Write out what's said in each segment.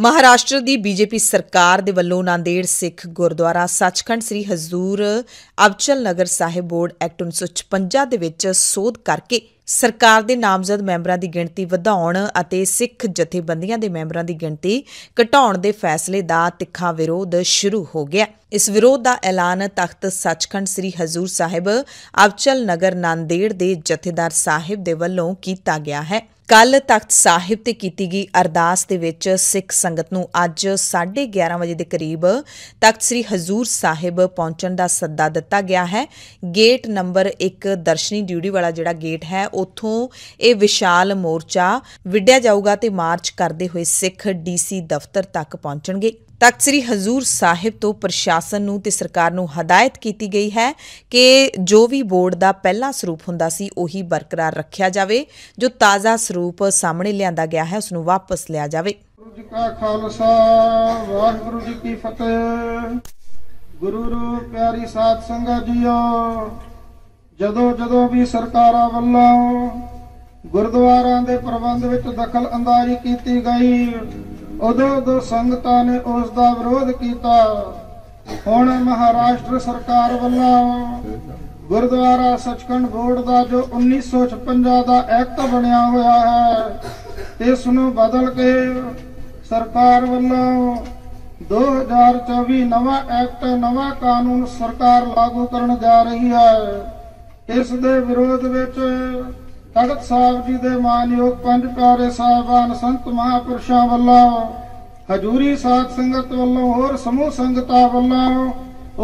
ਮਹਾਰਾਸ਼ਟਰ ਦੀ BJP ਸਰਕਾਰ ਦੇ ਵੱਲੋਂ ਨਾਂਦੇੜ ਸਿੱਖ ਗੁਰਦੁਆਰਾ ਸੱਚਖੰਡ ਸ੍ਰੀ ਹਜ਼ੂਰ ਅਬਚਲ ਨਗਰ ਸਾਹਿਬ ਬੋਰਡ ਐਕਟ 1956 ਦੇ ਵਿੱਚ ਸੋਧ ਕਰਕੇ ਸਰਕਾਰ ਦੇ ਨਾਮਜ਼ਦ ਮੈਂਬਰਾਂ ਦੀ ਗਿਣਤੀ ਵਧਾਉਣ ਅਤੇ ਸਿੱਖ ਜਥੇਬੰਦੀਆਂ ਦੇ ਮੈਂਬਰਾਂ ਦੀ ਗਿਣਤੀ ਘਟਾਉਣ ਦੇ ਫੈਸਲੇ ਦਾ ਤਿੱਖਾ ਵਿਰੋਧ ਸ਼ੁਰੂ ਹੋ ਗਿਆ ਇਸ ਵਿਰੋਧ ਦਾ ਐਲਾਨ ਤਖਤ ਸੱਚਖੰਡ ਸ੍ਰੀ ਹਜ਼ੂਰ ਸਾਹਿਬ ਅਬਚਲ ਨਗਰ ਨਾਂਦੇੜ ਦੇ ਜਥੇਦਾਰ ਸਾਹਿਬ ਦੇ ਵੱਲੋਂ ਕੀਤਾ ਗਿਆ ਹੈ ਕੱਲ ਤਖਤ ਸਾਹਿਬ ਤੇ ਕੀਤੀ ਗਈ ਅਰਦਾਸ ਦੇ ਵਿੱਚ ਸਿੱਖ ਸੰਗਤ ਨੂੰ ਅੱਜ 11:30 ਵਜੇ ਦੇ ਕਰੀਬ ਤਖਤ ਸ੍ਰੀ ਹਜ਼ੂਰ ਸਾਹਿਬ ਪਹੁੰਚਣ ਦਾ ਸੱਦਾ ਦਿੱਤਾ ਗਿਆ ਹੈ ਗੇਟ ਨੰਬਰ 1 ਦਰਸ਼ਨੀ ਡਿਊਟੀ ਵਾਲਾ ਜਿਹੜਾ ਗੇਟ ਹੈ ਉੱਥੋਂ ਇਹ ਵਿਸ਼ਾਲ ਮੋਰਚਾ ਵਿੱਢਿਆ ਜਾਊਗਾ ਤੇ ਮਾਰਚ ਕਰਦੇ ਹੋਏ ਸਿੱਖ ਡੀਸੀ ਦਫ਼ਤਰ ਤੱਕ ਪਹੁੰਚਣਗੇ ਤਖਤ ਸ੍ਰੀ ਹਜ਼ੂਰ ਸਾਹਿਬ ਤੋਂ ਪ੍ਰਸ਼ਾਸਨ ਨੂੰ ਤੇ ਸਰਕਾਰ ਨੂੰ ਹਦਾਇਤ ਕੀਤੀ ਗਈ ਹੈ ਕਿ ਜੋ ਵੀ ਬੋਰਡ ਦਾ ਪਹਿਲਾ ਸਰੂਪ ਹੁੰਦਾ ਸੀ ਉਹੀ ਬਰਕਰਾਰ ਰੱਖਿਆ ਜਾਵੇ ਜੋ ਤਾਜ਼ਾ ਸਰੂਪ ਸਾਹਮਣੇ ਲਿਆਂਦਾ ਗਿਆ ਹੈ ਉਸ ਨੂੰ ਵਾਪਸ ਲਿਆ ਜਾਵੇ ਗੁਰੂ ਜੀ ਕਾ ਖਾਲਸਾ ਵਾਹਿਗੁਰੂ ਜੀ ਕੀ ਫਤਿਹ ਗੁਰੂ ਰੂਹ ਪਿਆਰੀ ਸਾਧ ਸੰਗਤ ਜੀਓ ਜਦੋਂ ਜਦੋਂ ਵੀ ਸਰਕਾਰਾਂ ਵੱਲੋਂ ਗੁਰਦੁਆਰਾਂ ਦੇ ਪ੍ਰਬੰਧ ਵਿੱਚ ਦਖਲ ਅੰਦਾਜ਼ੀ ਕੀਤੀ ਗਈ ਉਦੋਂ ਦੋ ਸੰਗਤਾਂ ਨੇ ਉਸ ਦਾ ਵਿਰੋਧ ਕੀਤਾ ਹੁਣ ਮਹਾਰਾਸ਼ਟਰ ਸਰਕਾਰ ਵੱਲੋਂ ਗੁਰਦੁਆਰਾ ਸਚਕੰਡ ਬੋਰਡ ਦਾ ਜੋ 1956 ਦਾ ਐਕਟ ਬਣਿਆ ਹੋਇਆ ਹੈ ਇਸ ਨੂੰ ਬਦਲ ਕੇ ਸਰਕਾਰ ਵੱਲੋਂ 2024 ਨਵਾਂ ਐਕਟ ਨਵਾਂ ਕਾਨੂੰਨ ਸਰਕਾਰ ਲਾਗੂ ਕਰਨ ਜਾ ਰਹੀ ਹੈ ਇਸ ਦੇ ਵਿਰੋਧ ਵਿੱਚ ਤਖਤ ਸਾਹਿਬ ਜੀ ਦੇ ਮਾਨਯੋਗ ਪੰਜ ਪਿਆਰੇ ਸਾਹਿਬਾਨ ਸੰਤ ਮਹਾਪੁਰਸ਼ਾਂ ਵੱਲੋਂ ਹਜੂਰੀ ਸਾਧ ਸੰਗਤ ਵੱਲੋਂ ਹੋਰ ਸਮੂਹ ਸੰਗਤਾਂ ਵੱਲੋਂ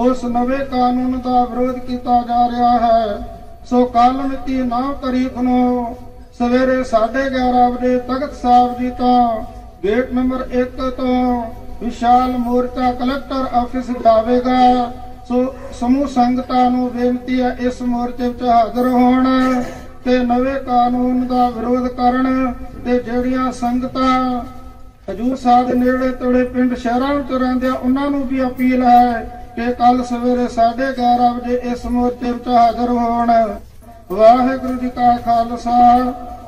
ਉਸ ਨਵੇਂ ਕਾਨੂੰਨ ਦਾ ਵਿਰੋਧ ਕੀਤਾ ਜਾ ਰਿਹਾ ਹੈ ਸੋ ਕੱਲ ਮਿਤੀ 9 ਤਰੀਕ ਨੂੰ ਸਵੇਰੇ 11:30 ਵਜੇ ਤਖਤ ਸਾਹਿਬ ਜੀ ਤੋਂ ਗੇਟ ਨੰਬਰ 1 ਤੋਂ ਵਿਸ਼ਾਲ ਮੋਰਚਾ ਕਲੈਕਟਰ ਆਫਿਸ ਜਾਵੇਗਾ ਸੋ ਸਮੂਹ ਸੰਗਤਾਂ ਨੂੰ ਬੇਨਤੀ ਹੈ ਇਸ ਮੋਰਚੇ ਵਿੱਚ ਹਾਜ਼ਰ ਹੋਣ ਤੇ ਨਵੇਂ ਕਾਨੂੰਨ ਦਾ ਵਿਰੋਧ ਕਰਨ ਤੇ ਜਿਹੜੀਆਂ ਸੰਗਤਾਂ ਹਜੂਰ ਸਾਹਿਬ ਦੇ ਨੇੜੇ ਤੜੇ ਪਿੰਡ ਸ਼ਹਿਰਾਂ ਵਿੱਚ ਰਹਿੰਦੇ ਆ ਉਹਨਾਂ ਨੂੰ ਵੀ ਅਪੀਲ ਹੈ ਕਿ ਕੱਲ ਸਵੇਰੇ 11:30 ਵਜੇ ਇਸ ਮੋਰਚੇ ਵਿੱਚ ਹਾਜ਼ਰ ਹੋਣ ਵਾਹਿਗੁਰੂ ਜੀ ਕਾ ਖਾਲਸਾ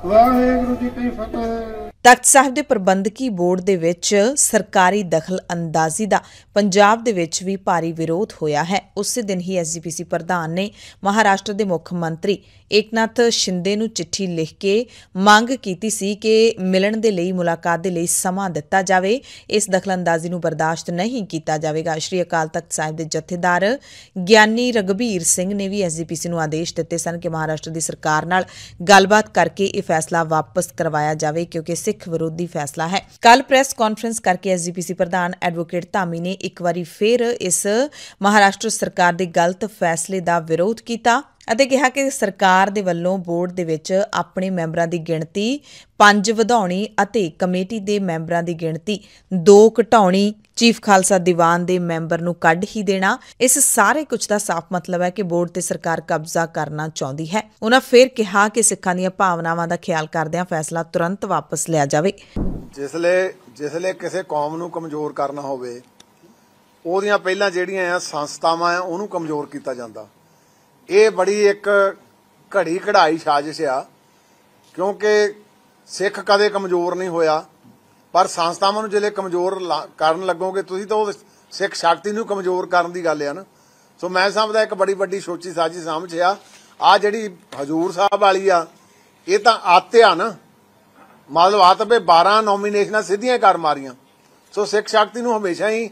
ਵਾਹਿਗੁਰੂ ਜੀ ਕੀ ਫਤਿਹ ਤਖਤ ਸਾਹਿਬ ਦੇ ਪ੍ਰਬੰਧਕੀ ਬੋਰਡ ਦੇ ਵਿੱਚ ਸਰਕਾਰੀ ਦਖਲ ਅੰਦਾਜ਼ੀ ਦਾ ਪੰਜਾਬ ਦੇ ਵਿੱਚ ਵੀ ਭਾਰੀ ਵਿਰੋਧ ਹੋਇਆ ਹੈ ਉਸੇ ਦਿਨ ਹੀ ਐਸਜੀਪੀਸੀ ਪ੍ਰਧਾਨ ਨੇ ਮਹਾਰਾਸ਼ਟਰ ਦੇ ਮੁੱਖ ਮੰਤਰੀ ਏਕਨਾਥ ਸ਼ਿੰਦੇ ਨੂੰ ਚਿੱਠੀ ਲਿਖ ਕੇ ਮੰਗ ਕੀਤੀ ਸੀ ਕਿ ਮਿਲਣ ਦੇ ਲਈ ਮੁਲਾਕਾਤ ਦੇ ਲਈ ਸਮਾਂ ਦਿੱਤਾ ਜਾਵੇ ਇਸ ਦਖਲ ਅੰਦਾਜ਼ੀ ਨੂੰ ਬਰਦਾਸ਼ਤ ਨਹੀਂ ਕੀਤਾ ਜਾਵੇਗਾ ਸ਼੍ਰੀ ਅਕਾਲ ਤਖਤ ਸਾਹਿਬ ਦੇ ਜਥੇਦਾਰ ਗਿਆਨੀ ਰਗਬੀਰ ਸਿੰਘ ਨੇ ਵੀ ਐਸਜੀਪੀਸੀ ਨੂੰ ਆਦੇਸ਼ ਦਿੱਤੇ ਸਨ ਕਿ ਮਹਾਰਾਸ਼ਟਰ ਦੀ ਸਰਕਾਰ ਨਾਲ ਗੱਲਬਾਤ ਕਰਕੇ ਇਹ ਫੈਸਲਾ ਵਾਪਸ ਕਰਵਾਇਆ ਜਾਵੇ ਕਿਉਂਕਿ ਸਿੱਖ ਵਿਰੋਧੀ ਫੈਸਲਾ ਹੈ ਕੱਲ ਪ੍ਰੈਸ ਕਾਨਫਰੰਸ ਕਰਕੇ ਐਸਜੀਪੀਸੀ ਪ੍ਰਧਾਨ ਐਡਵੋਕੇਟ ਧਾਮੀ ਨੇ ਇੱਕ ਵਾਰੀ ਫੇਰ ਇਸ ਮਹਾਰਾਸ਼ਟਰ ਸਰਕਾਰ ਦੇ ਗਲਤ ਫੈਸਲੇ ਦਾ ਵਿਰੋਧ ਕੀਤਾ ਅਤੇ ਕਿਹਾ ਕਿ ਸਰਕਾਰ ਦੇ ਵੱਲੋਂ ਬੋਰਡ ਦੇ ਵਿੱਚ ਆਪਣੇ ਮੈਂਬਰਾਂ ਦੀ ਗਿਣਤੀ 5 ਵਧਾਉਣੀ ਅਤੇ ਕਮੇਟੀ ਦੇ ਮੈਂਬਰਾਂ ਦੀ ਗਿਣਤੀ 2 ਘਟਾਉਣੀ ਚੀਫ ਖਾਲਸਾ ਦੀਵਾਨ ਦੇ ਮੈਂਬਰ ਨੂੰ ਕੱਢ ਹੀ ਦੇਣਾ ਇਸ ਸਾਰੇ ਕੁਝ ਦਾ ਸਾਫ਼ ਮਤਲਬ ਹੈ ਕਿ ਬੋਰਡ ਤੇ ਸਰਕਾਰ ਕਬਜ਼ਾ ਕਰਨਾ ਚਾਹੁੰਦੀ ਹੈ ਉਹਨਾਂ ਫਿਰ ਕਿਹਾ ਕਿ ਸਿੱਖਾਂ ਦੀਆਂ ਭਾਵਨਾਵਾਂ ਦਾ ਖਿਆਲ ਕਰਦਿਆਂ ਫੈਸਲਾ ਤੁਰੰਤ ਵਾਪਸ ਲਿਆ ਜਾਵੇ ਜਿਸਲੇ ਜਿਸਲੇ ਕਿਸੇ ਕੌਮ ਨੂੰ ਕਮਜ਼ੋਰ ਕਰਨਾ ਹੋਵੇ ਉਹਦੀਆਂ ਪਹਿਲਾਂ ਜਿਹੜੀਆਂ ਆ ਸੰਸਥਾਵਾਂ ਆ ਉਹਨੂੰ ਕਮਜ਼ੋਰ ਕੀਤਾ ਜਾਂਦਾ ਇਹ ਬੜੀ ਇੱਕ ਘੜੀ ਕਢਾਈ ਸਾਜ਼ਿਸ਼ ਆ ਕਿਉਂਕਿ ਸਿੱਖ ਕਦੇ ਕਮਜ਼ੋਰ ਨਹੀਂ ਹੋਇਆ ਪਰ ਸੰਸਥਾਵਾਂ ਨੂੰ ਜਿਹੜੇ ਕਮਜ਼ੋਰ ਕਰਨ ਲੱਗੋਗੇ ਤੁਸੀਂ ਤਾਂ ਉਹ ਸਿੱਖ ਸ਼ਕਤੀ ਨੂੰ ਕਮਜ਼ੋਰ ਕਰਨ ਦੀ ਗੱਲ ਆ ਨਾ ਸੋ ਮੈਂ ਸਮਝਦਾ ਇੱਕ ਬੜੀ ਵੱਡੀ ਸੋਚੀ ਸਾਜੀ ਸਮਝ ਆ ਆ ਜਿਹੜੀ ਹਜੂਰ ਸਾਹਿਬ ਵਾਲੀ ਆ ਇਹ ਤਾਂ ਆਤਿਆ ਨਾ ਮਤਲਬ ਆਤਬੇ 12 ਨੋਮੀਨੇਸ਼ਨਾਂ ਸਿੱਧੀਆਂ ਕਰ ਮਾਰੀਆਂ ਸੋ ਸਿੱਖ ਸ਼ਕਤੀ ਨੂੰ ਹਮੇਸ਼ਾ ਹੀ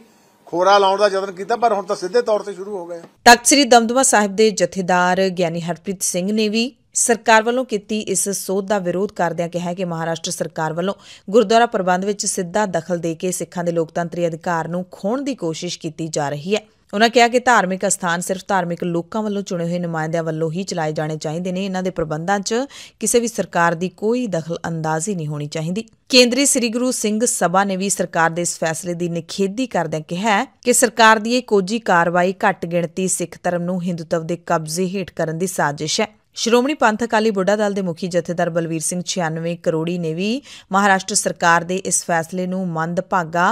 ਖੋਰਾ ਲਾਉਣ ਦਾ ਯਤਨ ਕੀਤਾ ਪਰ ਹੁਣ ਤਾਂ ਸਿੱਧੇ ਤੌਰ ਤੇ ਸ਼ੁਰੂ ਹੋ ਗਏ ਤਖਤ ਸ੍ਰੀ ਦਮਦਮਾ ਸਾਹਿਬ ਦੇ ਜਥੇਦਾਰ ਗਿਆਨੀ ਹਰਪ੍ਰੀਤ ਸਿੰਘ ਨੇ ਵੀ ਸਰਕਾਰ ਵੱਲੋਂ ਕੀਤੀ ਇਸ ਸੋਧ ਦਾ ਵਿਰੋਧ ਕਰਦਿਆਂ ਕਿਹਾ ਕਿ ਮਹਾਰਾਸ਼ਟਰ ਸਰਕਾਰ ਵੱਲੋਂ ਗੁਰਦੁਆਰਾ ਪ੍ਰਬੰਧ ਵਿੱਚ ਸਿੱਧਾ ਦਖਲ ਦੇ ਕੇ ਸਿੱਖਾਂ ਦੇ ਲੋਕਤੰਤਰੀ ਅਧਿਕਾਰ ਨੂੰ ਖੋਣ ਦੀ ਕੋਸ਼ਿਸ਼ ਕੀਤੀ ਜਾ ਰਹੀ ਹੈ ਉਹਨਾਂ ਕਿਹਾ ਕਿ ਧਾਰਮਿਕ ਅਸਥਾਨ ਸਿਰਫ ਧਾਰਮਿਕ ਲੋਕਾਂ ਵੱਲੋਂ ਚੁਣੇ ਹੋਏ ਨੁਮਾਇੰਦਿਆਂ ਵੱਲੋਂ ਹੀ ਚਲਾਏ ਜਾਣੇ ਚਾਹੀਦੇ ਨੇ ਇਹਨਾਂ ਦੇ ਪ੍ਰਬੰਧਾਂ 'ਚ ਕਿਸੇ ਵੀ ਸਰਕਾਰ ਦੀ ਕੋਈ ਦਖਲ ਅੰਦਾਜ਼ੀ ਨਹੀਂ ਹੋਣੀ ਚਾਹੀਦੀ ਕੇਂਦਰੀ ਸ੍ਰੀ ਗੁਰੂ ਸਿੰਘ ਸਭਾ ਨੇ ਵੀ ਸਰਕਾਰ ਦੇ ਇਸ ਫੈਸਲੇ ਦੀ ਨਿਖੇਧੀ ਕਰਦਿਆਂ ਕਿਹਾ ਕਿ ਸਰਕਾਰ ਦੀ ਇਹ ਕੋਝੀ ਕਾਰਵਾਈ ਘੱਟ ਗਿਣਤੀ ਸਿੱਖ ਧਰਮ ਨੂੰ ਹਿੰਦੂਤਵ ਦੇ ਕਬਜ਼ੇ ਹੇਠ ਕਰਨ ਦੀ ਸਾਜ਼ਿਸ਼ ਹੈ ਸ਼੍ਰੋਮਣੀ ਪੰਥ ਅਕਾਲੀ ਬੁੱਢਾ ਦਲ ਦੇ ਮੁਖੀ ਜਥੇਦਾਰ ਬਲਵੀਰ ਸਿੰਘ 96 ਕਰੋੜੀ ਨੇ ਵੀ ਮਹਾਰਾਸ਼ਟਰ ਸਰਕਾਰ ਦੇ ਇਸ ਫੈਸਲੇ ਨੂੰ ਮੰਦ ਭਾਗਾ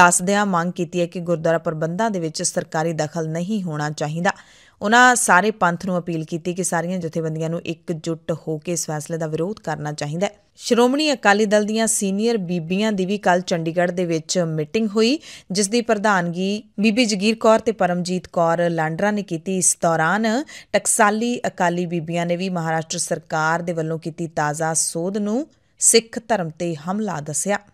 ਦੱਸਦਿਆਂ ਮੰਗ ਕੀਤੀ ਹੈ ਕਿ ਗੁਰਦੁਆਰਾ ਪ੍ਰਬੰਧਾਂ ਦੇ ਵਿੱਚ ਸਰਕਾਰੀ ਦਖਲ ਨਹੀਂ ਹੋਣਾ ਚਾਹੀਦਾ ਉਹਨਾਂ ਸਾਰੇ ਪੰਥ ਨੂੰ ਅਪੀਲ ਕੀਤੀ ਕਿ ਸਾਰੀਆਂ ਜਥੇਬੰਦੀਆਂ ਨੂੰ ਇਕਜੁੱਟ ਹੋ ਕੇ ਇਸ ਫੈਸਲੇ ਦਾ ਵਿਰੋਧ ਕਰਨਾ ਚਾਹੀਦਾ ਹੈ ਸ਼੍ਰੋਮਣੀ ਅਕਾਲੀ ਦਲ ਦੀਆਂ ਸੀਨੀਅਰ ਬੀਬੀਆਂ ਦੀ ਵੀ ਕੱਲ ਚੰਡੀਗੜ੍ਹ ਦੇ ਵਿੱਚ ਮੀਟਿੰਗ ਹੋਈ ਜਿਸ ਦੀ ਪ੍ਰਧਾਨਗੀ ਬੀਬੀ ਜਗੀਰ ਕੌਰ ਤੇ ਪਰਮਜੀਤ ਕੌਰ ਲਾਂਡਰਾ ਨੇ ਕੀਤੀ ਇਸ ਦੌਰਾਨ ਟਕਸਾਲੀ ਅਕਾਲੀ ਬੀਬੀਆਂ ਨੇ ਵੀ ਮਹਾਰਾਸ਼ਟਰ ਸਰਕਾਰ ਦੇ ਵੱਲੋਂ ਕੀਤੀ ਤਾਜ਼ਾ ਸੋਧ ਨੂੰ ਸਿੱਖ ਧਰਮ ਤੇ ਹਮਲਾ ਦੱਸਿਆ